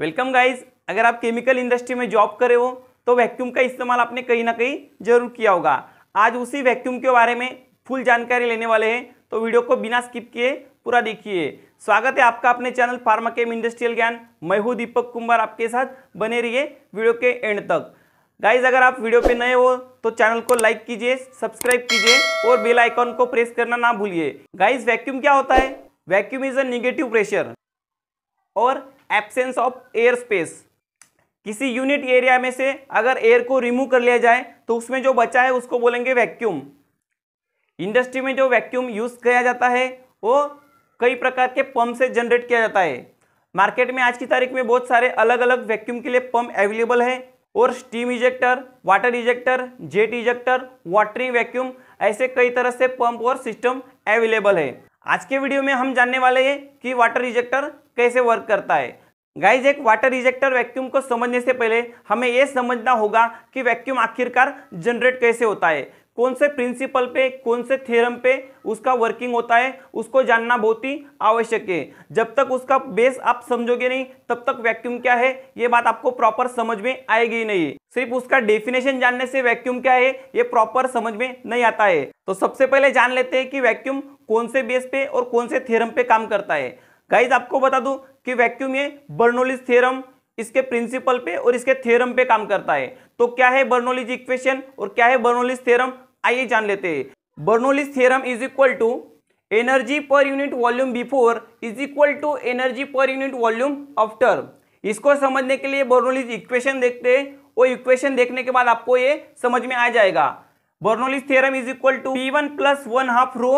welcome guys अगर आप chemical industry में जॉब करे हो तो वैक्यूम का इस्तेमाल आपने कहीं ना कहीं जरूर किया होगा आज उसी वैक्यूम के बारे में फुल जानकारी लेने वाले हैं तो वीडियो को बिना स्किप किए पूरा देखिए स्वागत है आपका अपने चैनल फार्मा केम इंडस्ट्रियल ज्ञान मैं हूँ दीपक कुमार आपके साथ बने रहिए वीडियो के एंड तक गाइज अगर आप वीडियो पे नए हो तो चैनल को लाइक कीजिए सब्सक्राइब कीजिए और बेल आइकॉन को प्रेस करना ना भूलिए गाइज वैक्यूम क्या होता है vacuum is a negative pressure और एब्सेंस ऑफ एयर स्पेस किसी यूनिट एरिया में से अगर एयर को रिमूव कर लिया जाए तो उसमें जो बचा है उसको बोलेंगे वैक्यूम इंडस्ट्री में जो वैक्यूम यूज़ किया जाता है वो कई प्रकार के पम्प से जनरेट किया जाता है मार्केट में आज की तारीख में बहुत सारे अलग अलग वैक्यूम के लिए पम्प अवेलेबल है और steam ejector water ejector jet ejector water ring vacuum ऐसे कई तरह से पंप और सिस्टम अवेलेबल है आज के वीडियो में हम जानने वाले हैं कि वाटर इजेक्टर कैसे वर्क करता है गाइज एक वाटर रिजेक्टर वैक्यूम को समझने से पहले हमें यह समझना होगा कि वैक्यूम आखिरकार जनरेट कैसे होता है कौन से प्रिंसिपल पे कौन से थ्योरम पे उसका वर्किंग होता है उसको जानना बहुत ही आवश्यक है जब तक उसका बेस आप समझोगे नहीं तब तक वैक्यूम क्या है ये बात आपको प्रॉपर समझ में आएगी नहीं सिर्फ उसका डेफिनेशन जानने से वैक्यूम क्या है ये प्रॉपर समझ में नहीं आता है तो सबसे पहले जान लेते हैं कि वैक्यूम कौन से बेस पे और कौन से थेरम पे काम करता है गाइज आपको बता दूं कि वैक्यूम ये बर्नोलिस थ्योरम इसके प्रिंसिपल पे और इसके थ्योरम पे काम करता है तो क्या है बर्नोलिज इक्वेशन और क्या है बर्नोलिस थ्योरम आइए जान लेते हैं Bernoulli's theorem is equal to energy per unit volume before is equal to energy per unit volume after इसको समझने के लिए बर्नोलिज इक्वेशन देखते हैं वो इक्वेशन देखने के बाद आपको ये समझ में आ जाएगा Bernoulli's theorem is equal to P one plus one half rho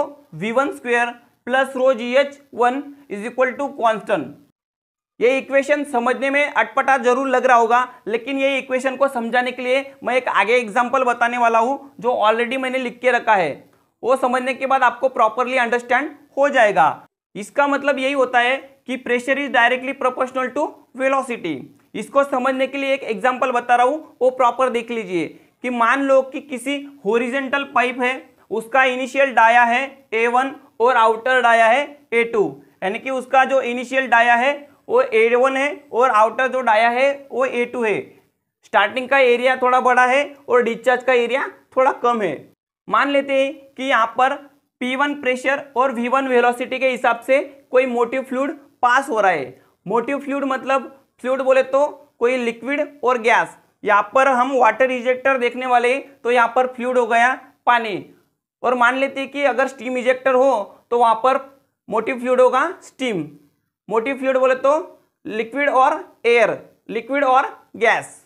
V one square plus rho G H one is equal to constant ये इक्वेशन समझने में अटपटा जरूर लग रहा होगा लेकिन ये इक्वेशन को समझाने के लिए मैं एक आगे एग्जाम्पल बताने वाला हूँ जो ऑलरेडी मैंने लिख के रखा है वो समझने के बाद आपको प्रॉपरली अंडरस्टैंड हो जाएगा इसका मतलब यही होता है कि pressure is directly proportional to velocity इसको समझने के लिए एक एग्जाम्पल बता रहा हूँ वो प्रॉपर देख लीजिए कि मान लो कि किसी होरिजेंटल पाइप है उसका इनिशियल डाया है ए वन और आउटर डाया है ए टू यानी कि उसका जो इनिशियल डाया है वो ए वन है और आउटर जो डाया है वो ए टू है स्टार्टिंग का एरिया थोड़ा बड़ा है और डिस्चार्ज का एरिया थोड़ा कम है मान लेते हैं कि यहाँ पर पी वन प्रेशर और वी वन वेलोसिटी के हिसाब से कोई मोटिव फ्लूड पास हो रहा है मोटिव फ्लूड मतलब फ्लूड बोले तो कोई लिक्विड और गैस यहाँ पर हम वाटर इजेक्टर देखने वाले तो यहाँ पर फ्लूड हो गया पानी और मान लेते हैं कि अगर स्टीम इजेक्टर हो तो वहाँ पर मोटिव फ्लूड होगा स्टीम मोटिव फ्लूड बोले तो लिक्विड और एयर लिक्विड और गैस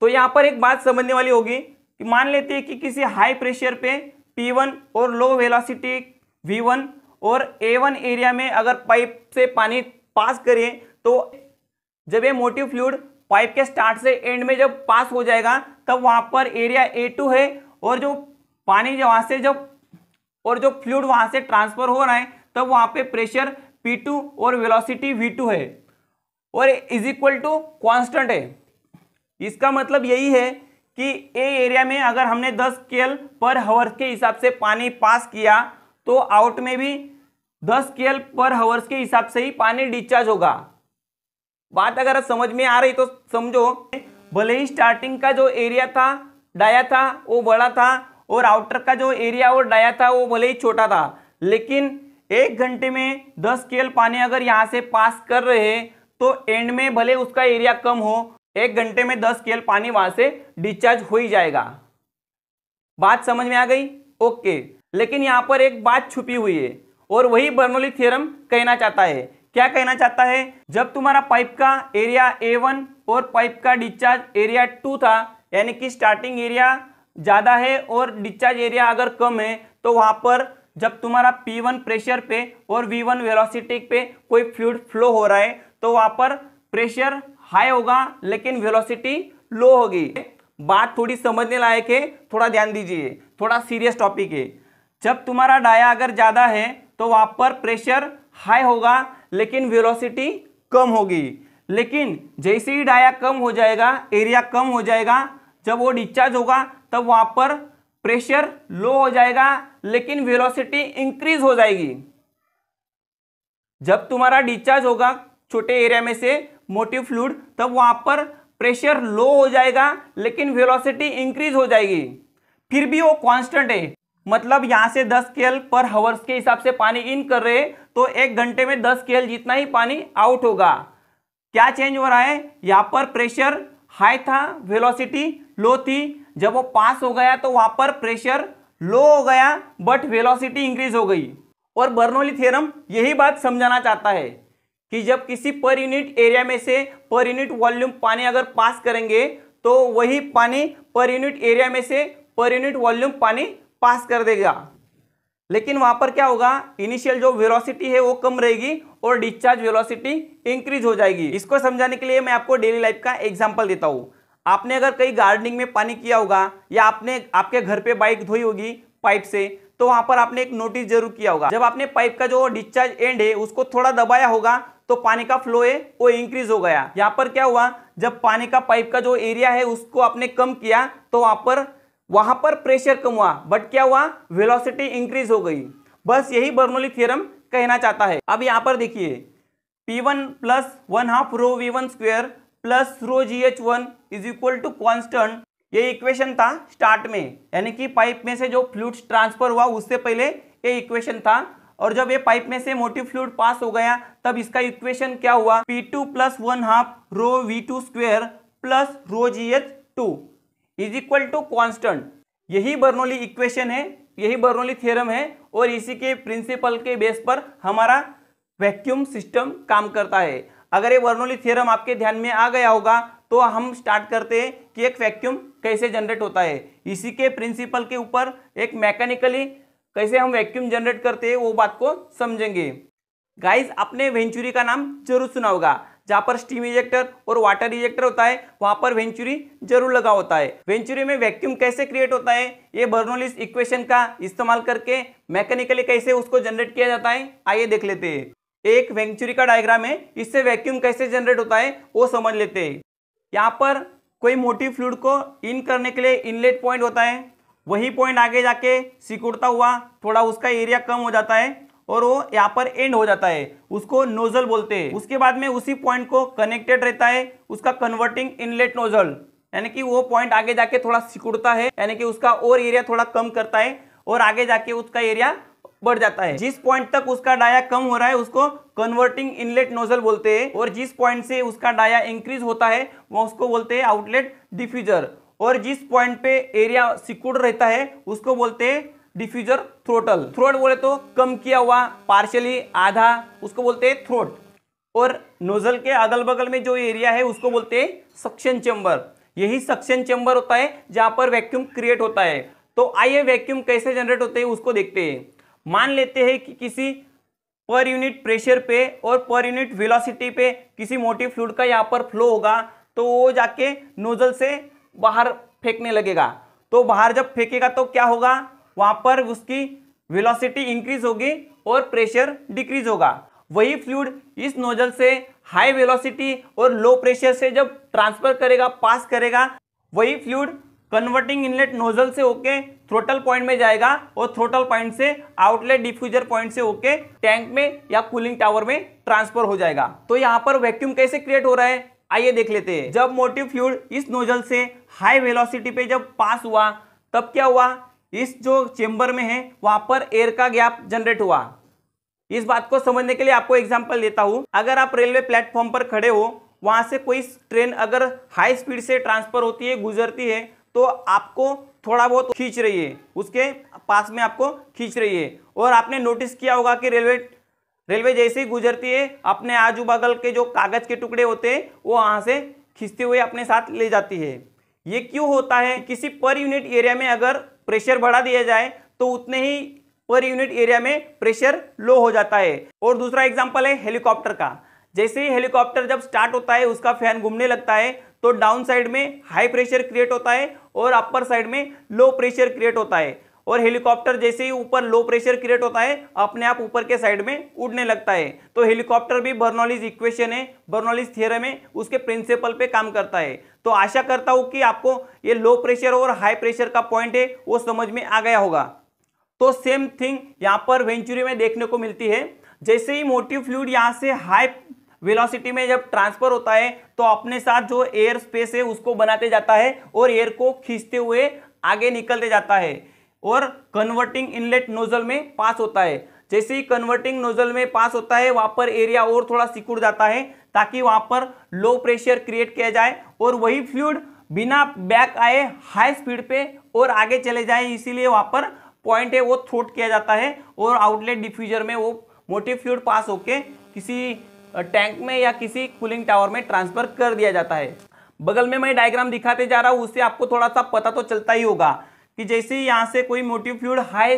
तो यहाँ पर एक बात समझने वाली होगी कि मान लेते हैं कि किसी हाई प्रेशर पे P1 और लो वेलोसिटी V1 और A1 एरिया में अगर पाइप से पानी पास करें तो जब ये मोटिव फ्लूड पाइप के स्टार्ट से एंड में जब पास हो जाएगा तब वहाँ पर एरिया A2 है और जो पानी जो वहां से जब और जो फ्लूड वहां से ट्रांसफर हो रहा है तब तो वहाँ पे प्रेशर P2 और वेलोसिटी V2 है और इज इक्वल टू कॉन्स्टेंट है इसका मतलब यही है कि ए एरिया में अगर हमने 10 के पर हवर्स के हिसाब से पानी पास किया तो आउट में भी 10 के पर हवर्स के हिसाब से ही पानी डिस्चार्ज होगा बात अगर समझ में आ रही तो समझो भले ही स्टार्टिंग का जो एरिया था डाया था वो बड़ा था और आउटर का जो एरिया और डाया था वो भले ही छोटा था लेकिन एक घंटे में दस के पानी अगर यहाँ से पास कर रहे तो एंड में भले उसका एरिया कम हो एक घंटे में दस के पानी वहां से डिस्चार्ज हो ही जाएगा बात समझ में आ गई ओके लेकिन यहाँ पर एक बात छुपी हुई है और वही बर्नोली थ्योरम कहना चाहता है क्या कहना चाहता है जब तुम्हारा पाइप का एरिया ए वन और पाइप का डिस्चार्ज एरिया टू था यानी कि स्टार्टिंग एरिया ज़्यादा है और डिस्चार्ज एरिया अगर कम है तो वहाँ पर जब तुम्हारा P1 प्रेशर पे और V1 वेलोसिटी पे कोई फ्लूड फ्लो हो रहा है तो वहाँ पर प्रेशर हाई होगा लेकिन वेलोसिटी लो होगी बात थोड़ी समझने लायक है थोड़ा ध्यान दीजिए थोड़ा सीरियस टॉपिक है जब तुम्हारा डाया अगर ज़्यादा है तो वहाँ पर प्रेशर हाई होगा लेकिन वेलोसिटी कम होगी लेकिन जैसे ही डाया कम हो जाएगा एरिया कम हो जाएगा जब वो डिस्चार्ज होगा तब वहां पर प्रेशर लो हो जाएगा लेकिन वेलोसिटी इंक्रीज हो जाएगी जब तुम्हारा डिस्चार्ज होगा छोटे एरिया में से मोटिव फ्लूड तब वहां पर प्रेशर लो हो जाएगा लेकिन वेलोसिटी इंक्रीज हो जाएगी फिर भी वो कांस्टेंट है मतलब यहां से 10 केल पर हवर्स के हिसाब से पानी इन कर रहे तो एक घंटे में 10 केल जितना ही पानी आउट होगा क्या चेंज हो रहा है यहां पर प्रेशर हाई था वेलोसिटी लो थी जब वो पास हो गया तो वहां पर प्रेशर लो हो गया बट वेलोसिटी इंक्रीज हो गई और बर्नोली थ्योरम यही बात समझाना चाहता है कि जब किसी पर यूनिट एरिया में से पर यूनिट वॉल्यूम पानी अगर पास करेंगे तो वही पानी पर यूनिट एरिया में से पर यूनिट वॉल्यूम पानी पास कर देगा लेकिन वहाँ पर क्या होगा इनिशियल जो वेलोसिटी है वो कम रहेगी और डिस्चार्ज वेलोसिटी इंक्रीज हो जाएगी इसको समझाने के लिए मैं आपको डेली लाइफ का एग्जाम्पल देता हूँ आपने अगर कहीं गार्डनिंग में पानी किया होगा या आपने आपके घर पे बाइक धोई होगी पाइप से तो वहां पर आपने एक नोटिस जरूर किया होगा जब आपने पाइप का जो डिस्चार्ज एंड है उसको थोड़ा दबाया होगा तो पानी का फ्लो है वो इंक्रीज हो गया यहाँ पर क्या हुआ जब पानी का पाइप का जो एरिया है उसको आपने कम किया तो वहां पर वहां पर प्रेशर कम हुआ बट क्या हुआ वेलोसिटी इंक्रीज हो गई बस यही बर्नोली थियरम कहना चाहता है अब यहाँ पर देखिए P1 one plus one half rho V one square plus rho G H one is equal to constant ये इक्वेशन था स्टार्ट में यानी कि पाइप में से जो फ्लूड ट्रांसफर हुआ उससे पहले ये इक्वेशन था और जब ये पाइप में से मोटिव फ्लूड पास हो गया तब इसका इक्वेशन क्या हुआ P two plus one half rho V two square plus rho G H two is equal to constant यही बर्नोली इक्वेशन है यही बर्नोली थ्योरम है और इसी के प्रिंसिपल के बेस पर हमारा वैक्यूम सिस्टम काम करता है अगर ये वर्नोली थ्योरम आपके ध्यान में आ गया होगा तो हम स्टार्ट करते हैं कि एक वैक्यूम कैसे जनरेट होता है इसी के प्रिंसिपल के ऊपर एक मैकेनिकली कैसे हम वैक्यूम जनरेट करते हैं वो बात को समझेंगे गाइस आपने वेंचुरी का नाम जरूर सुना होगा जहाँ पर स्टीम इजेक्टर और वाटर इजेक्टर होता है वहाँ पर वेंचुरी जरूर लगा होता है वेंचुरी में वैक्यूम कैसे क्रिएट होता है ये बर्नोलिस इक्वेशन का इस्तेमाल करके मैकेनिकली कैसे उसको जनरेट किया जाता है आइए देख लेते हैं एक वेंचुरी का डायग्राम है इससे वैक्यूम कैसे जनरेट होता है वो समझ लेते हैं यहाँ पर कोई मोटी फ्लूड को इन करने के लिए इनलेट पॉइंट होता है वही पॉइंट आगे जाके सिकुड़ता हुआ थोड़ा उसका एरिया कम हो जाता है और वो यहाँ पर एंड हो जाता है उसको नोजल बोलते हैं उसके बाद में उसी पॉइंट को कनेक्टेड रहता है उसका कन्वर्टिंग इनलेट नोजल यानी कि वो पॉइंट आगे जाके थोड़ा सिकुड़ता है यानी कि उसका और एरिया थोड़ा कम करता है और आगे जाके उसका एरिया बढ़ जाता है जिस पॉइंट तक उसका डाया कम हो रहा है उसको कन्वर्टिंग इनलेट नोजल बोलते हैं और जिस पॉइंट से उसका डाया इंक्रीज होता है वह उसको बोलते हैं आउटलेट डिफ्यूजर और जिस पॉइंट पे एरिया सिक्योर रहता है उसको बोलते हैं डिफ्यूजर थ्रोटल थ्रोट बोले तो कम किया हुआ पार्शली आधा उसको बोलते हैं थ्रोट और नोजल के अगल बगल में जो एरिया है उसको बोलते हैं सक्शन चैम्बर यही सक्शन चैम्बर होता है जहाँ पर वैक्यूम क्रिएट होता है तो आइए वैक्यूम कैसे जनरेट होते हैं उसको देखते हैं मान लेते हैं कि किसी पर यूनिट प्रेशर पे और पर यूनिट वेलोसिटी पे किसी मोटी फ्लूड का यहाँ पर फ्लो होगा तो वो जाके नोजल से बाहर फेंकने लगेगा तो बाहर जब फेंकेगा तो क्या होगा वहाँ पर उसकी वेलोसिटी इंक्रीज होगी और प्रेशर डिक्रीज होगा वही फ्लूड इस नोजल से हाई वेलोसिटी और लो प्रेशर से जब ट्रांसफर करेगा पास करेगा वही फ्लूड कन्वर्टिंग इनलेट नोजल से होके थ्रोटल पॉइंट में जाएगा और थ्रोटल पॉइंट से आउटलेट डिफ्यूजर पॉइंट से होके टैंक में या कूलिंग टावर में ट्रांसफर हो जाएगा तो यहाँ पर वैक्यूम कैसे क्रिएट हो रहा है आइए देख लेते हैं जब मोटिव फ्यूल इस नोजल से हाई वेलोसिटी पे जब पास हुआ तब क्या हुआ इस जो चेम्बर में है वहां पर एयर का गैप जनरेट हुआ इस बात को समझने के लिए आपको एग्जाम्पल देता हूँ अगर आप रेलवे प्लेटफॉर्म पर खड़े हो वहां से कोई ट्रेन अगर हाई स्पीड से ट्रांसफर होती है गुजरती है तो आपको थोड़ा बहुत खींच रही है उसके पास में आपको खींच रही है और आपने नोटिस किया होगा कि रेलवे रेलवे जैसे ही गुजरती है अपने आजू बगल के जो कागज़ के टुकड़े होते हैं वो वहाँ से खींचते हुए अपने साथ ले जाती है ये क्यों होता है किसी पर यूनिट एरिया में अगर प्रेशर बढ़ा दिया जाए तो उतने ही पर यूनिट एरिया में प्रेशर लो हो जाता है और दूसरा एग्जाम्पल है हेलीकॉप्टर का जैसे ही हेलीकॉप्टर जब स्टार्ट होता है उसका फैन घूमने लगता है तो डाउन साइड में हाई प्रेशर क्रिएट होता है और अपर साइड में लो प्रेशर क्रिएट होता है और हेलीकॉप्टर जैसे ही ऊपर लो प्रेशर क्रिएट होता है अपने आप ऊपर के साइड में उड़ने लगता है तो हेलीकॉप्टर भी बर्नॉलिज इक्वेशन है बर्नॉलिज थियरम है उसके प्रिंसिपल पे काम करता है तो आशा करता हूँ कि आपको ये लो प्रेशर और हाई प्रेशर का पॉइंट है वो समझ में आ गया होगा तो सेम थिंग यहाँ पर वेंचुरी में देखने को मिलती है जैसे ही मोटिव फ्लूड यहाँ से हाई वेलोसिटी में जब ट्रांसफर होता है तो अपने साथ जो एयर स्पेस है उसको बनाते जाता है और एयर को खींचते हुए आगे निकलते जाता है और कन्वर्टिंग इनलेट नोजल में पास होता है जैसे ही कन्वर्टिंग नोजल में पास होता है वहाँ पर एरिया और थोड़ा सिकुड़ जाता है ताकि वहाँ पर लो प्रेशर क्रिएट किया जाए और वही फ्लूड बिना बैक आए हाई स्पीड पे और आगे चले जाए इसीलिए वहाँ पर पॉइंट है वो थ्रोट किया जाता है और आउटलेट डिफ्यूजर में वो मोटिव फ्लूड पास होके किसी टैंक में या किसी कूलिंग टावर में ट्रांसफर कर दिया जाता है बगल में मैं डायग्राम दिखाते जा रहा हूँ उससे आपको थोड़ा सा पता तो चलता ही होगा कि जैसे यहाँ से कोई मोटिव फ्यूल हाई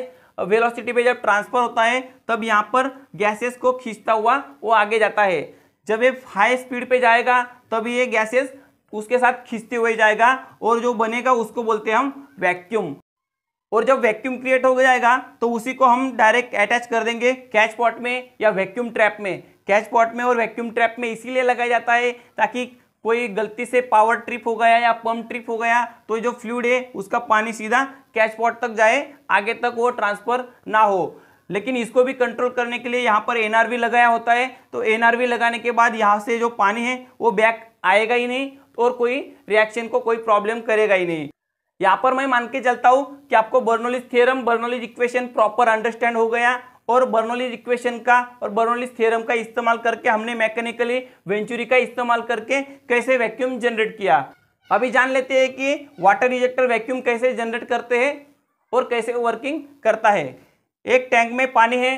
वेलोसिटी पे जब ट्रांसफर होता है तब यहाँ पर गैसेस को खींचता हुआ वो आगे जाता है जब ये हाई स्पीड पे जाएगा तब ये गैसेस उसके साथ खींचते हुए जाएगा और जो बनेगा उसको बोलते हैं हम वैक्यूम और जब वैक्यूम क्रिएट हो जाएगा तो उसी को हम डायरेक्ट अटैच कर देंगे कैच पॉट में या वैक्यूम ट्रैप में कैच पॉट में और वैक्यूम ट्रैप में इसीलिए लगाया जाता है ताकि कोई गलती से पावर ट्रिप हो गया या पंप ट्रिप हो गया तो जो फ्लूड है उसका पानी सीधा कैच पॉट तक जाए आगे तक वो ट्रांसफर ना हो लेकिन इसको भी कंट्रोल करने के लिए यहाँ पर एन लगाया होता है तो एन लगाने के बाद यहाँ से जो पानी है वो बैक आएगा ही नहीं और कोई रिएक्शन को कोई प्रॉब्लम करेगा ही नहीं यहाँ पर मैं मान के चलता हूँ कि आपको Bernoulli's theorem Bernoulli's equation proper understand हो गया और बर्नौली इक्वेशन का और बर्नौली थ्योरम का इस्तेमाल करके हमने मैकेनिकली वेंचुरी का इस्तेमाल करके कैसे वैक्यूम जनरेट किया अभी जान लेते हैं कि वाटर रिजेक्टर वैक्यूम कैसे जनरेट करते हैं और कैसे वर्किंग करता है एक टैंक में पानी है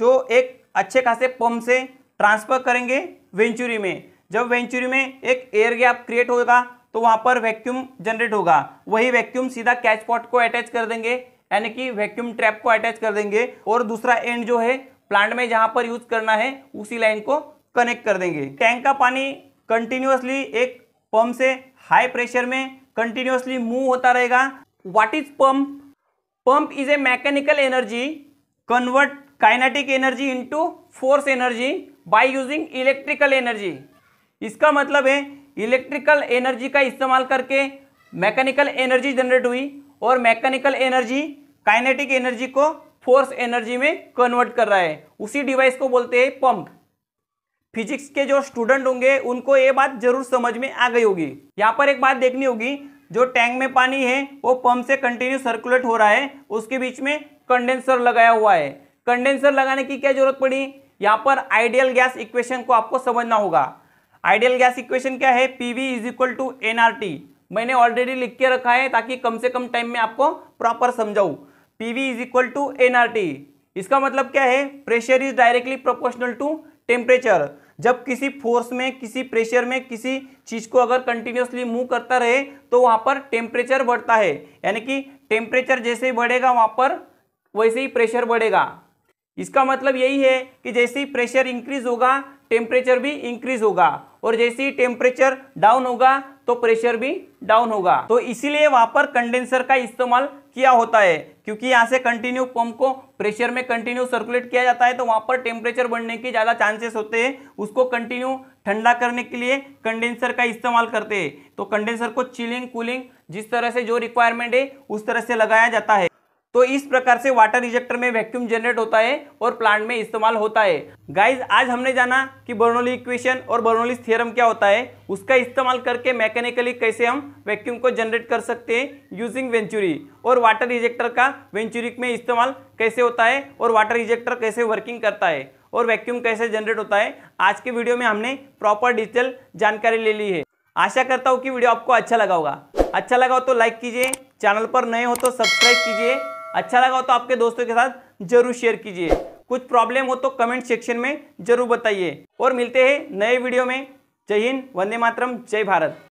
जो एक अच्छे खासे पंप से ट्रांसफ़र करेंगे वेंचुरी में जब वेंचुरी में एक एयर गैप क्रिएट होगा तो वहाँ पर वैक्यूम जनरेट होगा वही वैक्यूम सीधा कैच पॉट को अटैच कर देंगे यानी कि वैक्यूम ट्रैप को अटैच कर देंगे और दूसरा एंड जो है प्लांट में जहाँ पर यूज करना है उसी लाइन को कनेक्ट कर देंगे टैंक का पानी कंटिन्यूसली एक पंप से हाई प्रेशर में कंटिन्यूसली मूव होता रहेगा what is pump pump is a mechanical energy convert kinetic energy into force energy by using electrical energy इसका मतलब है इलेक्ट्रिकल एनर्जी का इस्तेमाल करके मैकेनिकल एनर्जी जनरेट हुई और मैकेनिकल एनर्जी काइनेटिक एनर्जी को फोर्स एनर्जी में कन्वर्ट कर रहा है उसी डिवाइस को बोलते हैं पंप फिजिक्स के जो स्टूडेंट होंगे उनको ये बात जरूर समझ में आ गई होगी यहाँ पर एक बात देखनी होगी जो टैंक में पानी है वो पंप से कंटिन्यू सर्कुलेट हो रहा है उसके बीच में कंडेंसर लगाया हुआ है कंडेंसर लगाने की क्या जरूरत पड़ी यहाँ पर आइडियल गैस इक्वेशन को आपको समझना होगा आइडियल गैस इक्वेशन क्या है P V is equal to N R T मैंने ऑलरेडी लिख के रखा है ताकि कम से कम टाइम में आपको प्रॉपर समझाऊं PV is equal to NRT इसका मतलब क्या है pressure is directly proportional to temperature जब किसी फोर्स में किसी प्रेशर में किसी चीज को अगर कंटिन्यूसली मूव करता रहे तो वहां पर टेम्परेचर बढ़ता है यानी कि टेम्परेचर जैसे ही बढ़ेगा वहां पर वैसे ही प्रेशर बढ़ेगा इसका मतलब यही है कि जैसे ही प्रेशर इंक्रीज होगा टेम्परेचर भी इंक्रीज होगा और जैसे ही टेम्परेचर डाउन होगा तो प्रेशर भी डाउन होगा तो इसीलिए वहां पर कंडेंसर का इस्तेमाल किया होता है क्योंकि यहाँ से कंटिन्यू पंप को प्रेशर में कंटिन्यू सर्कुलेट किया जाता है तो वहाँ पर टेम्परेचर बढ़ने के ज़्यादा चांसेस होते हैं उसको कंटिन्यू ठंडा करने के लिए कंडेंसर का इस्तेमाल करते हैं तो कंडेंसर को चिलिंग कूलिंग जिस तरह से जो रिक्वायरमेंट है उस तरह से लगाया जाता है तो इस प्रकार से वाटर रिजेक्टर में वैक्यूम जनरेट होता है और प्लांट में इस्तेमाल होता है गाइज आज हमने जाना कि बर्नोली इक्वेशन और बर्नोली थियरम क्या होता है उसका इस्तेमाल करके मैकेनिकली कैसे हम वैक्यूम को जनरेट कर सकते हैं यूजिंग वेंचुरी और वाटर रिजेक्टर का वेंचुरी में इस्तेमाल कैसे होता है और वाटर रिजेक्टर कैसे वर्किंग करता है और वैक्यूम कैसे जनरेट होता है आज के वीडियो में हमने प्रॉपर डिटेल जानकारी ले ली है आशा करता हूँ कि वीडियो आपको अच्छा लगा होगा अच्छा लगा हो तो लाइक कीजिए चैनल पर नए हो तो सब्सक्राइब कीजिए अच्छा लगा हो तो आपके दोस्तों के साथ जरूर शेयर कीजिए कुछ प्रॉब्लम हो तो कमेंट सेक्शन में जरूर बताइए और मिलते हैं नए वीडियो में जय हिंद वंदे मातरम जय भारत